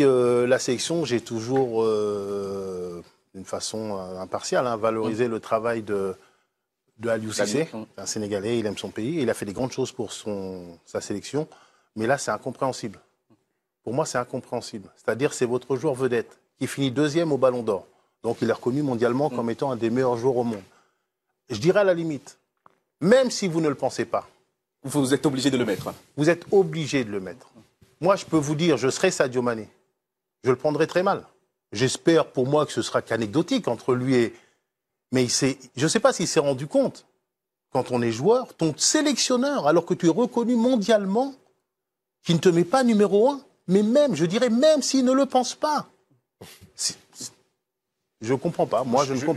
Euh, la sélection, j'ai toujours, d'une euh, façon euh, impartiale, hein, valorisé mm. le travail de, de Aliou un Sénégalais, il aime son pays, il a fait des grandes choses pour son, sa sélection, mais là c'est incompréhensible. Pour moi c'est incompréhensible. C'est-à-dire c'est votre joueur vedette qui finit deuxième au Ballon d'Or, donc il est reconnu mondialement comme mm. étant un des meilleurs joueurs au monde. Je dirais à la limite, même si vous ne le pensez pas, vous êtes obligé de le mettre. Vous êtes obligé de le mettre. Moi je peux vous dire, je serai Sadio Mané je le prendrai très mal. J'espère pour moi que ce sera qu'anecdotique entre lui et. Mais il je ne sais pas s'il s'est rendu compte, quand on est joueur, ton sélectionneur, alors que tu es reconnu mondialement, qui ne te met pas numéro un, mais même, je dirais même s'il ne le pense pas. Je ne comprends pas. Moi, je ne comprends pas.